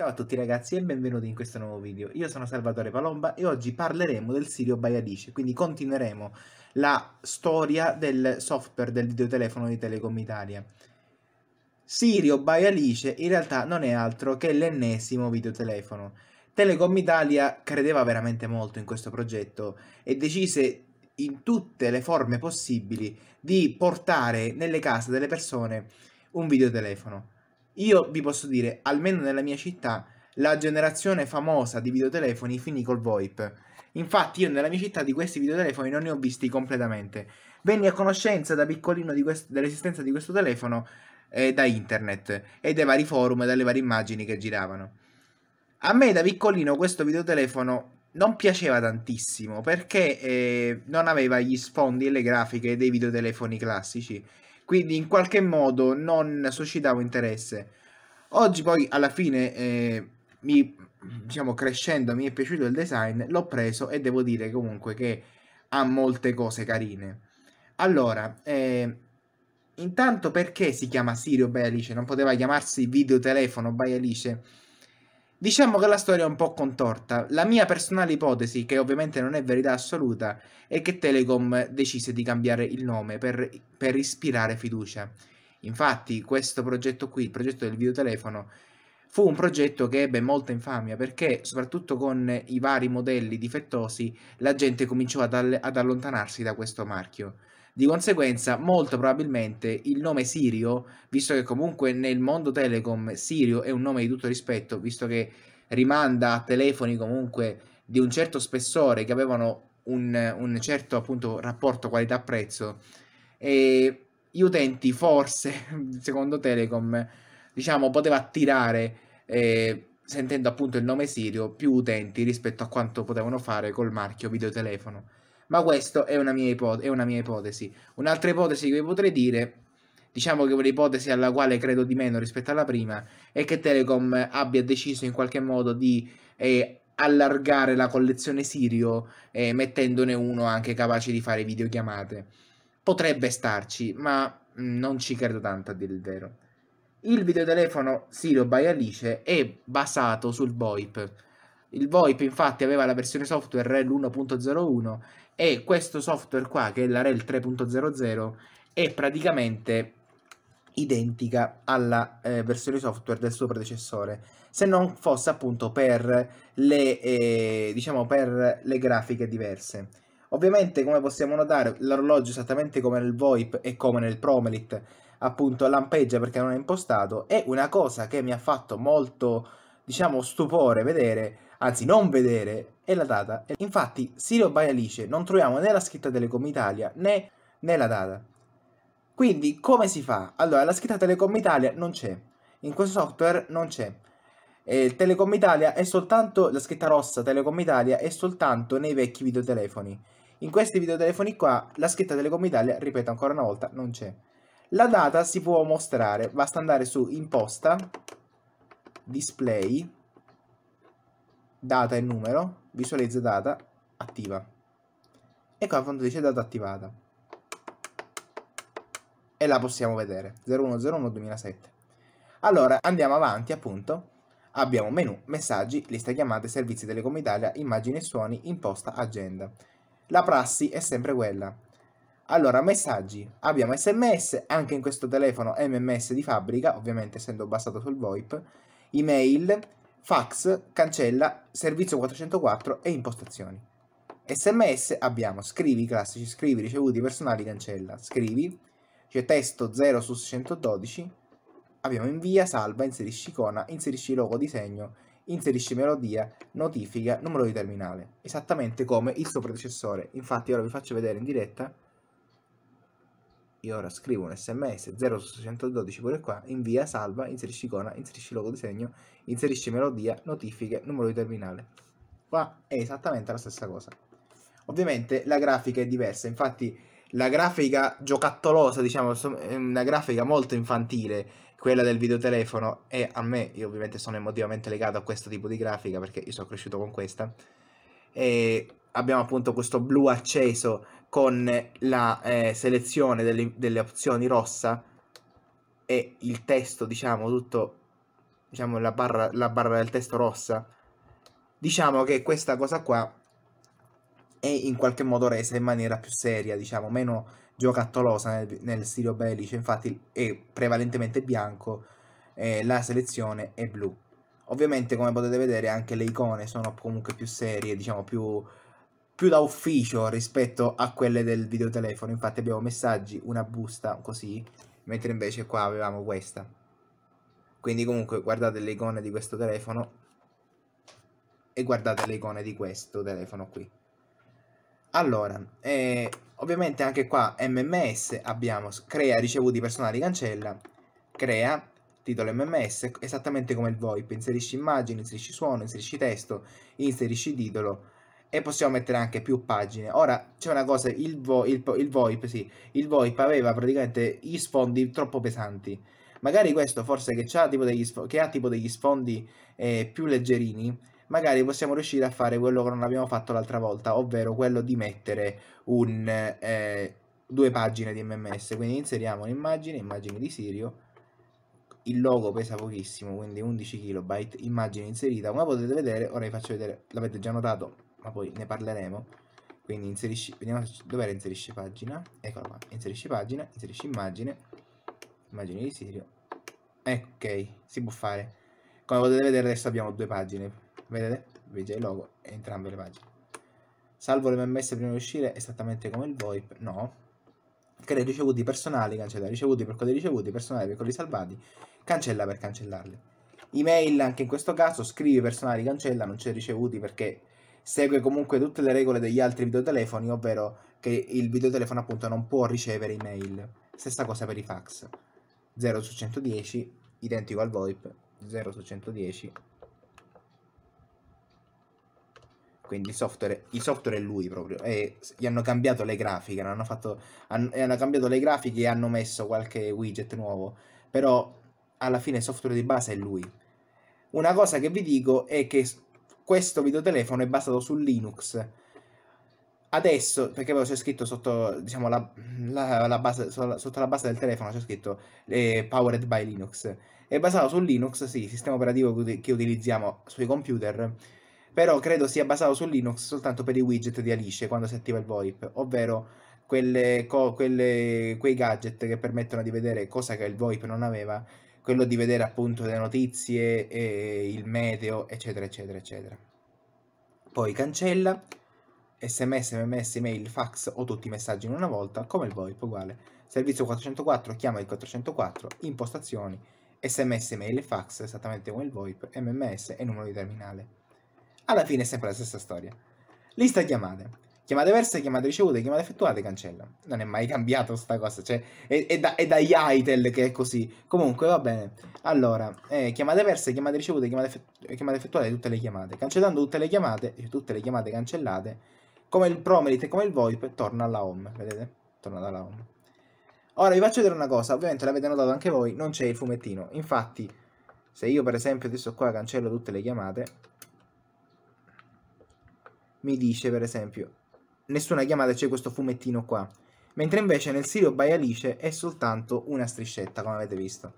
Ciao a tutti ragazzi e benvenuti in questo nuovo video. Io sono Salvatore Palomba e oggi parleremo del Sirio Baiadice, quindi continueremo la storia del software del videotelefono di Telecom Italia. Sirio Baiadice in realtà non è altro che l'ennesimo videotelefono. Telecom Italia credeva veramente molto in questo progetto e decise in tutte le forme possibili di portare nelle case delle persone un videotelefono io vi posso dire, almeno nella mia città, la generazione famosa di videotelefoni finì col VoIP. Infatti io nella mia città di questi videotelefoni non ne ho visti completamente. Venni a conoscenza da piccolino dell'esistenza di questo telefono eh, da internet e dai vari forum e dalle varie immagini che giravano. A me da piccolino questo videotelefono non piaceva tantissimo perché eh, non aveva gli sfondi e le grafiche dei videotelefoni classici quindi in qualche modo non suscitavo interesse. Oggi poi alla fine, eh, mi, diciamo crescendo, mi è piaciuto il design, l'ho preso e devo dire comunque che ha molte cose carine. Allora, eh, intanto perché si chiama Sirio by Alice? Non poteva chiamarsi videotelefono by Alice? Diciamo che la storia è un po' contorta. La mia personale ipotesi, che ovviamente non è verità assoluta, è che Telecom decise di cambiare il nome per, per ispirare fiducia. Infatti, questo progetto qui, il progetto del videotelefono, fu un progetto che ebbe molta infamia perché, soprattutto con i vari modelli difettosi, la gente cominciò ad, all ad allontanarsi da questo marchio. Di conseguenza, molto probabilmente il nome Sirio, visto che comunque nel mondo Telecom Sirio è un nome di tutto rispetto, visto che rimanda a telefoni comunque di un certo spessore che avevano un, un certo appunto rapporto qualità-prezzo e gli utenti forse, secondo Telecom, diciamo, poteva attirare eh, sentendo appunto il nome Sirio più utenti rispetto a quanto potevano fare col marchio videotelefono ma questa è, una mia, ipot- è una mia ipotesi. Un'altra ipotesi che vi potrei dire, diciamo che l'ipotesi alla quale credo di meno rispetto alla prima, è che Telecom abbia deciso in qualche modo di eh, allargare la collezione Sirio eh, mettendone uno anche capace di fare videochiamate. Potrebbe starci, ma mm, non ci credo tanto a dire il vero. Il videotelefono Sirio by Alice è basato sul VoIP. Il VoIP infatti aveva la versione software REL 1.01 e questo software qua che è la REL 3.00 è praticamente identica alla eh, versione software del suo predecessore se non fosse appunto per le, eh, diciamo per le grafiche diverse ovviamente come possiamo notare l'orologio esattamente come nel VoIP e come nel Promelit appunto lampeggia perché non è impostato e una cosa che mi ha fatto molto diciamo stupore vedere anzi non vedere, è la data. Infatti, Sirio Baialice non troviamo né la scritta Telecom Italia né, né la data. Quindi come si fa? Allora, la scritta Telecom Italia non c'è, in questo software non c'è. E Telecom Italia è soltanto, la scritta rossa Telecom Italia è soltanto nei vecchi videotelefoni. In questi videotelefoni qua la scritta Telecom Italia, ripeto ancora una volta, non c'è. La data si può mostrare, basta andare su imposta, display, data e numero, visualizza data, attiva. E qua appunto dice data attivata. E la possiamo vedere, 0101-2007. Allora, andiamo avanti appunto. Abbiamo menu, messaggi, lista chiamate, servizi Telecom Italia, immagini e suoni, imposta, agenda. La prassi è sempre quella. Allora, messaggi. Abbiamo sms, anche in questo telefono mms di fabbrica, ovviamente essendo basato sul VoIP, email, fax, cancella, servizio 404 e impostazioni. SMS abbiamo scrivi classici, scrivi ricevuti personali, cancella, scrivi, c'è testo 0 su 612, abbiamo invia, salva, inserisci icona, inserisci logo, disegno, inserisci melodia, notifica, numero di terminale, esattamente come il suo predecessore. Infatti ora vi faccio vedere in diretta io ora scrivo un sms 0612 pure qua, invia, salva, inserisci icona, inserisci logo disegno, inserisci melodia, notifiche, numero di terminale. Qua è esattamente la stessa cosa. Ovviamente la grafica è diversa, infatti la grafica giocattolosa, diciamo, è una grafica molto infantile, quella del videotelefono, e a me, io ovviamente sono emotivamente legato a questo tipo di grafica perché io sono cresciuto con questa, e abbiamo appunto questo blu acceso con la eh, selezione delle, delle, opzioni rossa e il testo, diciamo, tutto, diciamo, la barra, la barra del testo rossa, diciamo che questa cosa qua è in qualche modo resa in maniera più seria, diciamo, meno giocattolosa nel, nel stilo bellice, infatti è prevalentemente bianco, eh, la selezione è blu. Ovviamente, come potete vedere, anche le icone sono comunque più serie, diciamo, più più da ufficio rispetto a quelle del videotelefono. Infatti abbiamo messaggi, una busta così, mentre invece qua avevamo questa. Quindi comunque guardate le icone di questo telefono e guardate le icone di questo telefono qui. Allora, eh, ovviamente anche qua MMS abbiamo crea ricevuti personali cancella, crea titolo MMS esattamente come il VoIP, inserisci immagini, inserisci suono, inserisci testo, inserisci titolo, e possiamo mettere anche più pagine. Ora c'è una cosa, il, vo, il, il, VoIP, sì, il VoIP aveva praticamente gli sfondi troppo pesanti. Magari questo forse che, ha tipo, tipo degli sfondi eh, più leggerini, magari possiamo riuscire a fare quello che non abbiamo fatto l'altra volta, ovvero quello di mettere un, eh, due pagine di MMS. Quindi inseriamo un'immagine, immagine di Sirio, il logo pesa pochissimo, quindi 11 KB, immagine inserita. Come potete vedere, ora vi faccio vedere, l'avete già notato, ma poi ne parleremo. Quindi inserisci, vediamo dove era inserisci pagina, eccola qua, inserisci pagina, inserisci immagine, immagine di Sirio. ok, si può fare. Come potete vedere adesso abbiamo due pagine, vedete? Vedi il logo e entrambe le pagine. Salvo le MMS prima di uscire, esattamente come il VoIP, no. Crea ricevuti personali, cancella ricevuti per quelli ricevuti, personali per quelli salvati, cancella per cancellarli. Email anche in questo caso, scrivi personali, cancella, non c'è ricevuti perché segue comunque tutte le regole degli altri videotelefoni, ovvero che il videotelefono appunto non può ricevere email. Stessa cosa per i fax. 0 su 110, identico al VoIP, 0 su 110. Quindi il software, il software è lui proprio. E gli hanno cambiato le grafiche, hanno, fatto, hanno, hanno cambiato le grafiche e hanno messo qualche widget nuovo. Però alla fine il software di base è lui. Una cosa che vi dico è che questo videotelefono è basato su Linux. Adesso, perché c'è scritto sotto, diciamo, la, la, la base, sotto la base del telefono, c'è scritto eh, Powered by Linux. È basato su Linux, sì, sistema operativo che utilizziamo sui computer, però credo sia basato su Linux soltanto per i widget di Alice quando si attiva il VoIP, ovvero quelle, co, quelle, quei gadget che permettono di vedere cosa che il VoIP non aveva quello di vedere appunto le notizie, eh, il meteo, eccetera, eccetera, eccetera. Poi cancella, sms, mms, mail, fax o tutti i messaggi in una volta, come il VoIP, uguale. Servizio 404, chiama il 404, impostazioni, sms, mail e fax, esattamente come il VoIP, mms e numero di terminale. Alla fine è sempre la stessa storia. Lista chiamate. Chiamate perse, chiamate ricevute, chiamate effettuate, cancella. Non è mai cambiato sta cosa, cioè è, è, da, è ITEL che è così. Comunque va bene. Allora, eh, chiamate perse, chiamate ricevute, chiamate, eh, chiamate effettuate, tutte le chiamate. Cancellando tutte le chiamate, eh, tutte le chiamate cancellate, come il Promelit e come il VoIP, torna alla home, vedete? Torna alla home. Ora vi faccio vedere una cosa, ovviamente l'avete notato anche voi, non c'è il fumettino. Infatti, se io per esempio adesso qua cancello tutte le chiamate, mi dice per esempio nessuna chiamata c'è questo fumettino qua. Mentre invece nel Sirio Alice è soltanto una striscetta, come avete visto.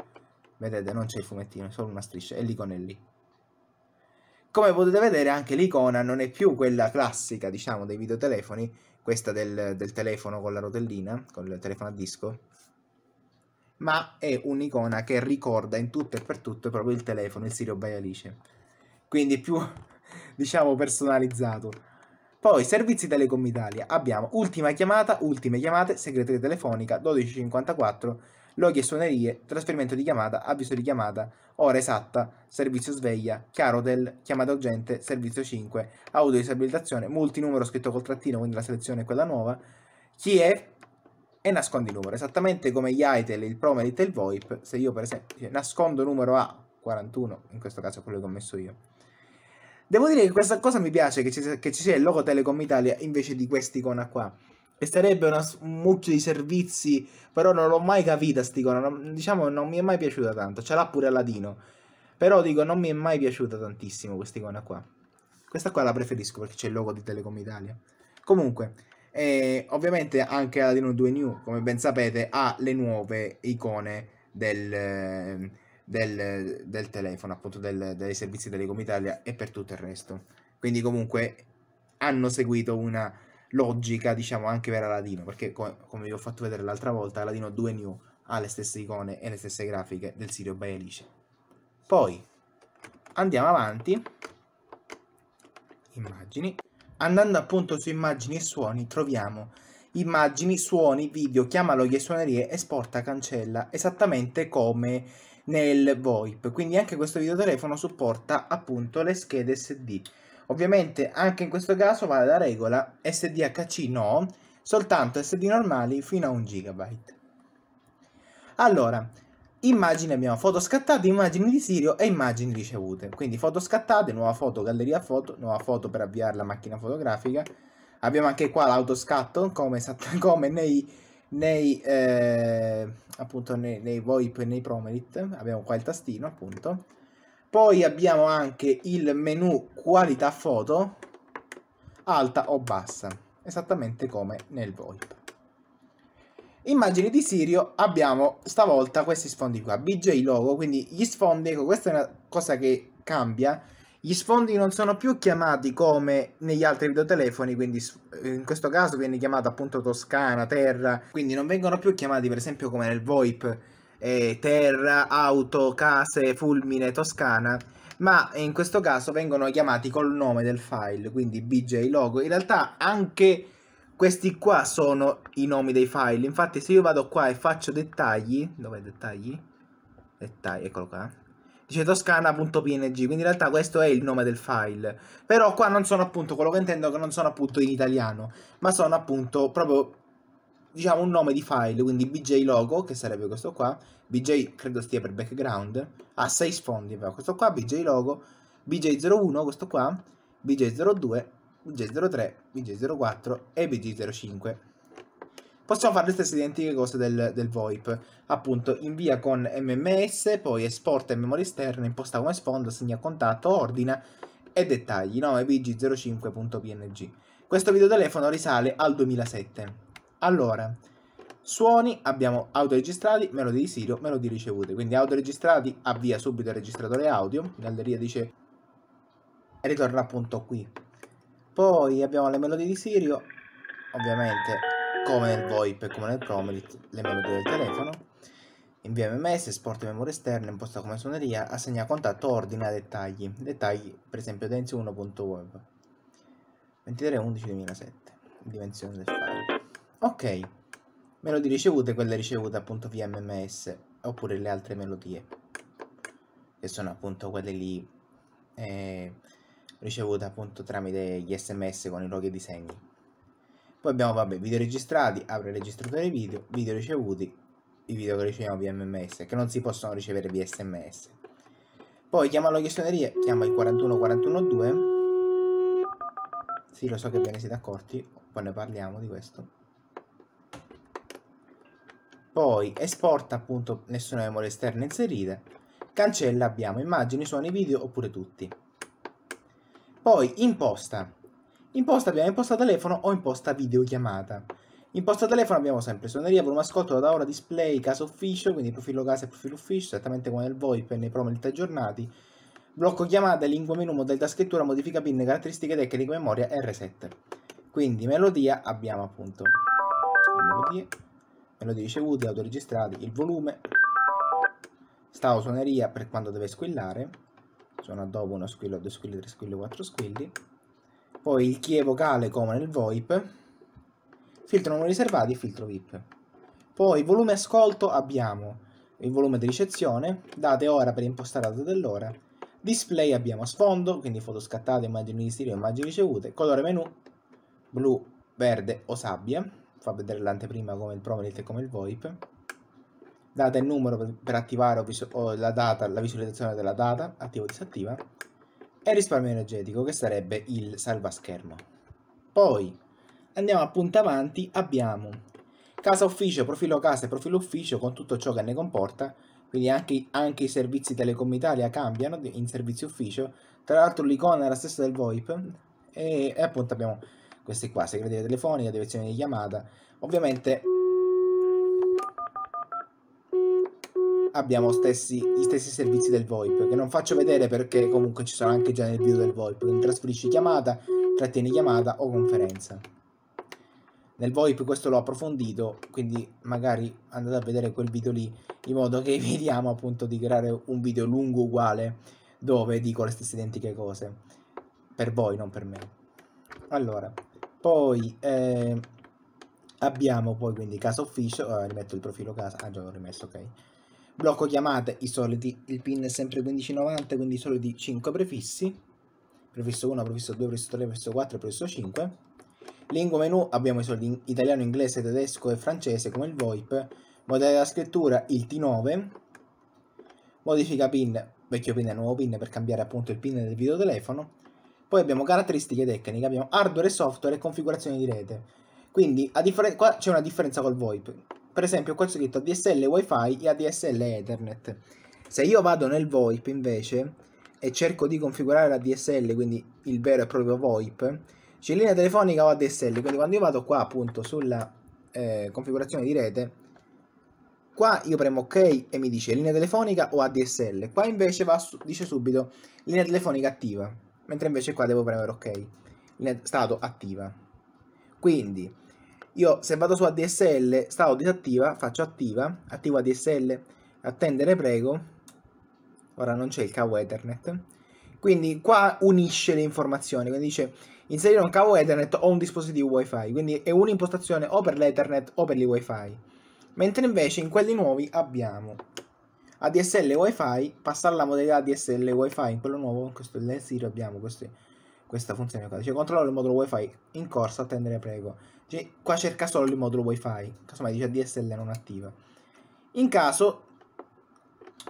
Vedete, non c'è il fumettino, è solo una striscia, e l'icona è lì. Come potete vedere anche l'icona non è più quella classica, diciamo, dei videotelefoni, questa del, del telefono con la rotellina, con il telefono a disco, ma è un'icona che ricorda in tutto e per tutto proprio il telefono, il Sirio Alice. Quindi è più, diciamo, personalizzato. Poi servizi Telecom Italia, abbiamo ultima chiamata, ultime chiamate, segreteria telefonica, 1254, loghi e suonerie, trasferimento di chiamata, avviso di chiamata, ora esatta, servizio sveglia, chiaro del, chiamata urgente, servizio 5, auto disabilitazione, multinumero scritto col trattino, quindi la selezione è quella nuova, chi è e nascondi numero, esattamente come gli ITEL, il Promelit e il VoIP, se io per esempio nascondo numero A41, in questo caso è quello che ho messo io, Devo dire che questa cosa mi piace, che ci, che ci sia il logo Telecom Italia invece di questa icona qua. E sarebbe una, un mucchio di servizi, però non l'ho mai capita quest'icona. Non, diciamo, non mi è mai piaciuta tanto. Ce l'ha pure Aladino. Però dico, non mi è mai piaciuta tantissimo questa icona qua. Questa qua la preferisco perché c'è il logo di Telecom Italia. Comunque, eh, ovviamente anche Aladino 2 New, come ben sapete, ha le nuove icone del... Eh, del, del telefono, appunto del, dei servizi Telecom Italia e per tutto il resto. Quindi comunque hanno seguito una logica, diciamo, anche per Aladino, perché co- come vi ho fatto vedere l'altra volta, Aladino 2 New ha le stesse icone e le stesse grafiche del Sirio by Poi andiamo avanti, immagini, andando appunto su immagini e suoni troviamo immagini, suoni, video, chiamalo che suonerie, esporta, cancella, esattamente come nel VoIP, quindi anche questo videotelefono supporta appunto le schede SD. Ovviamente anche in questo caso vale la regola SDHC no, soltanto SD normali fino a 1 GB. Allora, immagini abbiamo foto scattate, immagini di Sirio e immagini ricevute. Quindi foto scattate, nuova foto, galleria foto, nuova foto per avviare la macchina fotografica. Abbiamo anche qua l'autoscatto, come, come nei nei, eh, appunto nei, nei VoIP e nei Promelit, abbiamo qua il tastino appunto, poi abbiamo anche il menu qualità foto, alta o bassa, esattamente come nel VoIP. Immagini di Sirio abbiamo stavolta questi sfondi qua, BJ logo, quindi gli sfondi, ecco questa è una cosa che cambia, gli sfondi non sono più chiamati come negli altri videotelefoni, quindi eh, in questo caso viene chiamato appunto Toscana, Terra, quindi non vengono più chiamati per esempio come nel VoIP eh, Terra, Auto, Case, Fulmine, Toscana, ma in questo caso vengono chiamati col nome del file, quindi BJ logo. In realtà anche questi qua sono i nomi dei file. Infatti se io vado qua e faccio dettagli, dove dettagli? Dettagli, eccolo qua dice toscana.png, quindi in realtà questo è il nome del file. Però qua non sono appunto quello che intendo che non sono appunto in italiano, ma sono appunto proprio diciamo un nome di file, quindi BJ logo, che sarebbe questo qua, BJ credo stia per background, ha 6 sfondi, questo qua, BJ logo, BJ01 questo qua, BJ02, BJ03, BJ04 e BJ05. Possiamo fare le stesse identiche cose del, del VoIP, appunto invia con MMS, poi esporta in memoria esterna, imposta come sfondo, segna contatto, ordina e dettagli, nome bg05.png. Questo videotelefono risale al 2007. Allora, suoni abbiamo autoregistrati, melodie di Sirio, melodie ricevute, quindi autoregistrati avvia subito il registratore audio, galleria dice e ritorna appunto qui. Poi abbiamo le melodie di Sirio, ovviamente come nel VoIP e come nel PROM le melodie del telefono, invia MMS, esporta memoria esterna, imposta come suoneria, assegna contatto, ordina dettagli, dettagli per esempio dance 1.web 23.11.2007, dimensione del file. Ok, melodie ricevute, quelle ricevute appunto via MMS oppure le altre melodie, che sono appunto quelle lì eh, ricevute appunto tramite gli sms con i loghi e disegni. Poi abbiamo, vabbè, video registrati, apre il registratore video, video ricevuti, i video che riceviamo via MMS, che non si possono ricevere via SMS. Poi chiama la chiosoneria, chiama il 41412. Sì, lo so che ve ne siete accorti, poi ne parliamo di questo. Poi esporta appunto nessuna memoria esterna inserita. Cancella abbiamo immagini, suoni, video oppure tutti. Poi imposta Imposta abbiamo imposta telefono o imposta videochiamata. Imposta telefono abbiamo sempre suoneria, volume ascolto, da ora, display, casa ufficio, quindi profilo casa e profilo ufficio, esattamente come nel VoIP e nei promelit aggiornati. Blocco chiamata, lingua menu, modalità scrittura, modifica PIN, caratteristiche tecniche, memoria, R7. Quindi melodia abbiamo appunto melodie, melodie ricevute, autoregistrate, il volume, stavo suoneria per quando deve squillare, suona dopo uno squillo, due squilli, tre squilli, quattro squilli poi il key vocale come nel VoIP, filtro non riservati, e filtro VIP. Poi volume ascolto abbiamo il volume di ricezione, date ora per impostare la data dell'ora, display abbiamo sfondo, quindi foto scattate, immagini di stile, immagini ricevute, colore menu, blu, verde o sabbia, fa vedere l'anteprima come il Promelit e come il VoIP, data e numero per attivare la, data, la visualizzazione della data, attivo o disattiva, e risparmio energetico, che sarebbe il salvaschermo. Poi andiamo a punto avanti, abbiamo casa ufficio, profilo casa e profilo ufficio con tutto ciò che ne comporta, quindi anche, anche i servizi Telecom Italia cambiano in servizio ufficio, tra l'altro l'icona è la stessa del VoIP e, e appunto abbiamo questi qua, segreteria telefonica, direzione di chiamata, ovviamente abbiamo stessi, gli stessi servizi del VoIP, che non faccio vedere perché comunque ci sono anche già nel video del VoIP, quindi trasferisci chiamata, trattieni chiamata o conferenza. Nel VoIP questo l'ho approfondito, quindi magari andate a vedere quel video lì, in modo che evitiamo appunto di creare un video lungo uguale dove dico le stesse identiche cose. Per voi, non per me. Allora, poi... Eh, abbiamo poi quindi casa ufficio, eh, rimetto il profilo casa, ah già l'ho rimesso, ok. Blocco chiamate, i soliti, il pin è sempre 1590, quindi i soliti 5 prefissi, prefisso 1, prefisso 2, prefisso 3, prefisso 4, prefisso 5. Lingua menu abbiamo i soliti italiano, inglese, tedesco e francese come il VoIP. Modalità scrittura il T9. Modifica pin, vecchio pin e nuovo pin per cambiare appunto il pin del videotelefono. Poi abbiamo caratteristiche tecniche, abbiamo hardware e software e configurazione di rete. Quindi qua c'è una differenza col VoIP per esempio qua c'è scritto ADSL WiFi e ADSL Ethernet. Se io vado nel VoIP invece e cerco di configurare la DSL, quindi il vero e proprio VoIP, c'è linea telefonica o ADSL, quindi quando io vado qua appunto sulla eh, configurazione di rete, qua io premo ok e mi dice linea telefonica o ADSL, qua invece va, dice subito linea telefonica attiva, mentre invece qua devo premere ok, linea, stato attiva. Quindi io se vado su ADSL, stavo disattiva, faccio attiva, attivo ADSL, attendere prego, ora non c'è il cavo Ethernet, quindi qua unisce le informazioni, quindi dice inserire un cavo Ethernet o un dispositivo WiFi, quindi è un'impostazione o per l'Ethernet o per il WiFi, mentre invece in quelli nuovi abbiamo ADSL WiFi, passare alla modalità ADSL WiFi, in quello nuovo, in questo del 0 abbiamo questi questa funzione qua dice controllare il modulo wifi in corso attendere prego cioè, qua cerca solo il modulo wifi casomai dice DSL non attiva in caso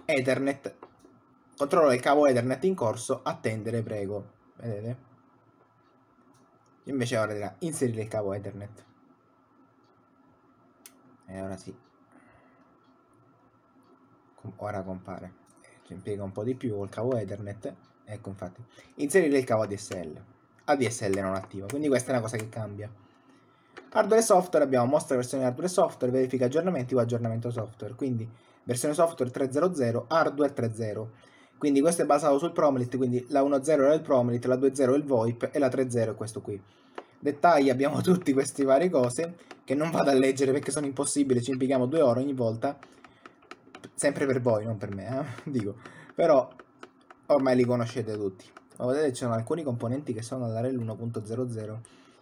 ethernet controlla il cavo ethernet in corso attendere prego vedete invece ora dirà inserire il cavo ethernet e ora sì ora compare ci impiega un po' di più il cavo ethernet Ecco, infatti. Inserire il cavo ADSL. ADSL non attiva, quindi questa è una cosa che cambia. Hardware e software, abbiamo mostra versione hardware e software, verifica aggiornamenti o aggiornamento software. Quindi versione software 3.0.0, hardware 3.0. Quindi questo è basato sul Promlit, quindi la 1.0 era il Promlit, la 2.0 il VoIP e la 3.0 è questo qui. Dettagli abbiamo tutti questi varie cose che non vado a leggere perché sono impossibili, ci impieghiamo due ore ogni volta, sempre per voi, non per me, eh? dico. Però ormai li conoscete tutti. Come vedete ci sono alcuni componenti che sono all'arello 1.00,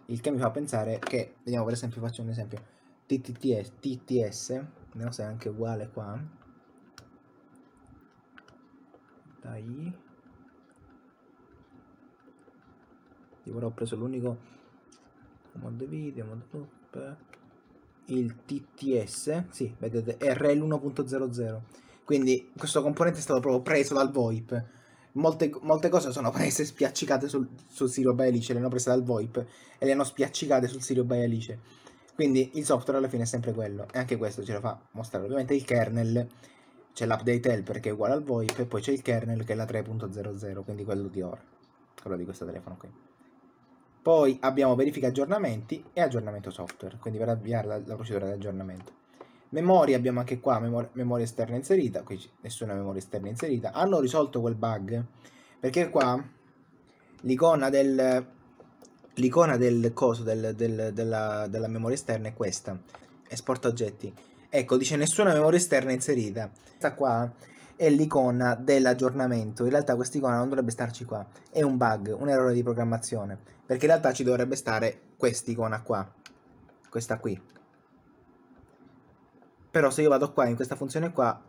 il che mi fa pensare che, vediamo per esempio, faccio un esempio, TTTS, TTS vediamo se è anche uguale qua, dai, io però ho preso l'unico mod video, mod top, il TTS, sì, vedete, RL 1.00, quindi questo componente è stato proprio preso dal VoIP, molte, molte cose sono prese spiaccicate sul, sul Sirio by Alice, le hanno prese dal VoIP e le hanno spiaccicate sul Sirio by Alice. Quindi il software alla fine è sempre quello, e anche questo ce lo fa mostrare. Ovviamente il kernel, c'è l'update helper che è uguale al VoIP, e poi c'è il kernel che è la 3.00, quindi quello di ora, quello di questo telefono qui. Poi abbiamo verifica aggiornamenti e aggiornamento software, quindi per avviare la, la procedura di aggiornamento. Memoria abbiamo anche qua, memor memoria esterna inserita, qui nessuna memoria esterna inserita. Hanno risolto quel bug, perché qua l'icona del... L'icona del coso, del, del, della, della memoria esterna è questa, esporta oggetti. Ecco, dice nessuna memoria esterna inserita. Questa qua è l'icona dell'aggiornamento. In realtà questa icona non dovrebbe starci qua. È un bug, un errore di programmazione. Perché in realtà ci dovrebbe stare questa icona qua. Questa qui. Però se io vado qua in questa funzione qua,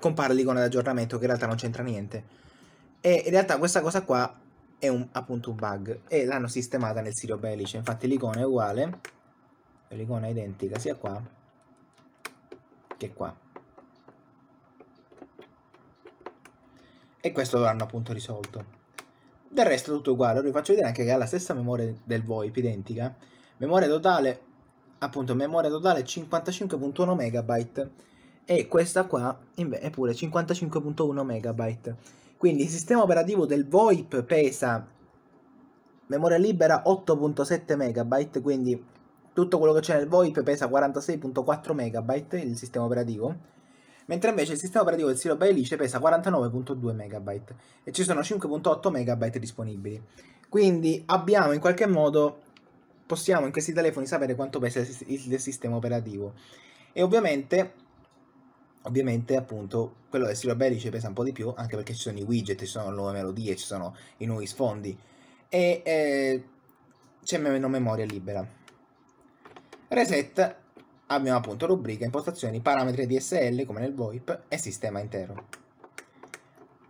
compare l'icona di aggiornamento che in realtà non c'entra niente. E in realtà questa cosa qua è un, appunto un bug e l'hanno sistemata nel sito bellice. Infatti l'icona è uguale, l'icona è identica sia qua che qua. E questo l'hanno appunto risolto. Del resto è tutto uguale, ora vi faccio vedere anche che ha la stessa memoria del VoIP, identica. Memoria totale appunto memoria totale 55.1 MB e questa qua è pure 55.1 MB. Quindi il sistema operativo del VoIP pesa memoria libera 8.7 MB, quindi tutto quello che c'è nel VoIP pesa 46.4 MB il sistema operativo. Mentre invece il sistema operativo del Silo Elice pesa 49.2 MB e ci sono 5.8 MB disponibili. Quindi abbiamo in qualche modo possiamo in questi telefoni sapere quanto pesa il sistema operativo. E ovviamente, ovviamente appunto, quello del Silver stilo ci pesa un po' di più, anche perché ci sono i widget, ci sono le nuove melodie, ci sono i nuovi sfondi, e eh, c'è meno memoria libera. Reset, abbiamo appunto rubrica, impostazioni, parametri DSL come nel VoIP e sistema intero.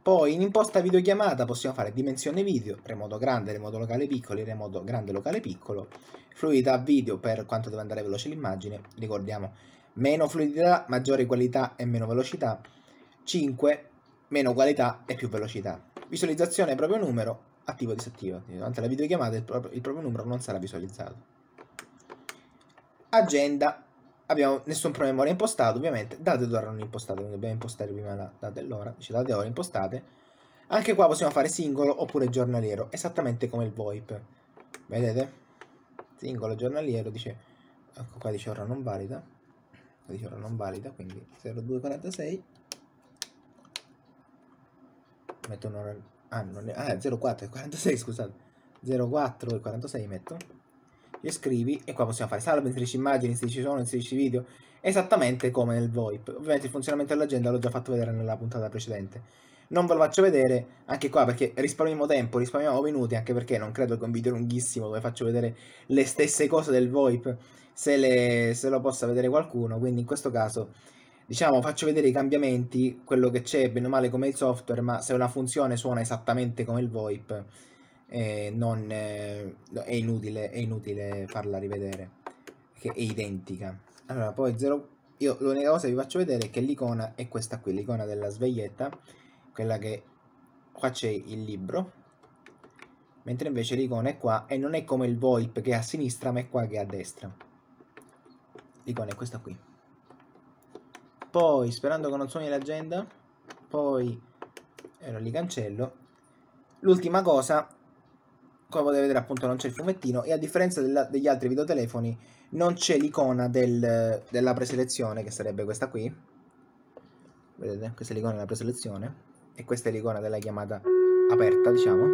Poi in imposta videochiamata possiamo fare dimensione video, remoto grande, remoto locale piccolo, remoto grande locale piccolo, fluidità video per quanto deve andare veloce l'immagine, ricordiamo meno fluidità, maggiore qualità e meno velocità, 5 meno qualità e più velocità. Visualizzazione proprio numero, attivo o disattivo, durante la videochiamata il proprio, il proprio numero non sarà visualizzato. Agenda abbiamo nessun problema ora impostato ovviamente date d'ora non impostate quindi dobbiamo impostare prima la data dell'ora dice date ora impostate anche qua possiamo fare singolo oppure giornaliero esattamente come il VoIP vedete singolo giornaliero dice ecco qua dice ora non valida qua dice ora non valida quindi 0246 metto un'ora ah, non è, ah 04 46 scusate 04 e 46 metto gli scrivi e qua possiamo fare salve, inserisci immagini, inserisci suono, inserisci video, esattamente come nel VoIP. Ovviamente il funzionamento dell'agenda l'ho già fatto vedere nella puntata precedente. Non ve lo faccio vedere anche qua perché risparmiamo tempo, risparmiamo minuti, anche perché non credo che un video lunghissimo dove faccio vedere le stesse cose del VoIP se, le, se lo possa vedere qualcuno, quindi in questo caso diciamo faccio vedere i cambiamenti, quello che c'è bene o male come il software, ma se una funzione suona esattamente come il VoIP eh, non, eh, è, inutile, è inutile farla rivedere, che è identica. Allora, poi 0, io l'unica cosa che vi faccio vedere è che l'icona è questa qui, l'icona della sveglietta, quella che qua c'è il libro, mentre invece l'icona è qua e non è come il VoIP che è a sinistra ma è qua che è a destra. L'icona è questa qui. Poi, sperando che non suoni l'agenda, poi eh, li cancello. L'ultima cosa come potete vedere appunto non c'è il fumettino e a differenza della, degli altri videotelefoni non c'è l'icona del, della preselezione che sarebbe questa qui vedete questa è l'icona della preselezione e questa è l'icona della chiamata aperta diciamo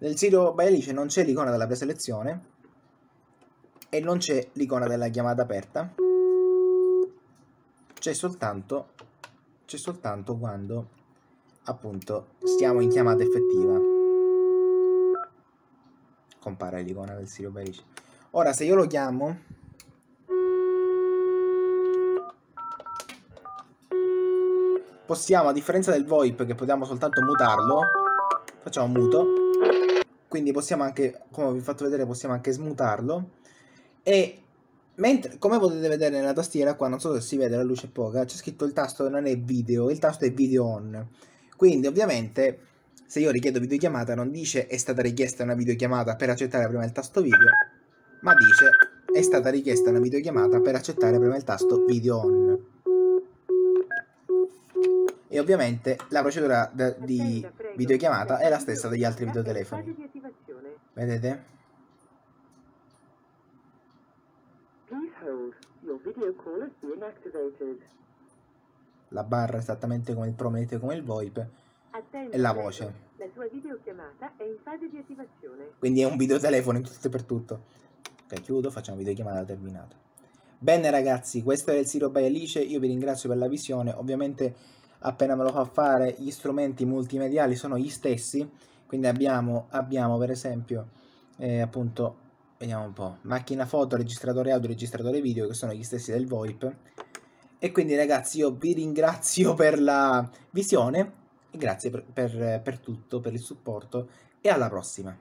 nel sito by Alice non c'è l'icona della preselezione e non c'è l'icona della chiamata aperta c'è soltanto c'è soltanto quando appunto stiamo in chiamata effettiva compare l'icona del Sirio Perici. Ora, se io lo chiamo... Possiamo, a differenza del VoIP, che possiamo soltanto mutarlo, facciamo muto, quindi possiamo anche, come vi ho fatto vedere, possiamo anche smutarlo, e Mentre, come potete vedere nella tastiera, qua non so se si vede, la luce è poca, c'è scritto il tasto non è video, il tasto è video on. Quindi ovviamente se io richiedo videochiamata non dice è stata richiesta una videochiamata per accettare prima il tasto video, ma dice è stata richiesta una videochiamata per accettare prima il tasto video on. E ovviamente la procedura di videochiamata è la stessa degli altri videotelefoni. Vedete? La barra esattamente come il promete come il VoIP Attenta, la voce. La tua videochiamata è in fase di attivazione. Quindi è un videotelefono in tutto e per tutto. Ok, chiudo, facciamo videochiamata terminata. Bene ragazzi, questo era il Siro by Alice, io vi ringrazio per la visione, ovviamente appena me lo fa fare gli strumenti multimediali sono gli stessi, quindi abbiamo, abbiamo per esempio eh, appunto, vediamo un po', macchina foto, registratore audio, registratore video che sono gli stessi del VoIP, e quindi ragazzi io vi ringrazio per la visione grazie per, per, per tutto, per il supporto e alla prossima.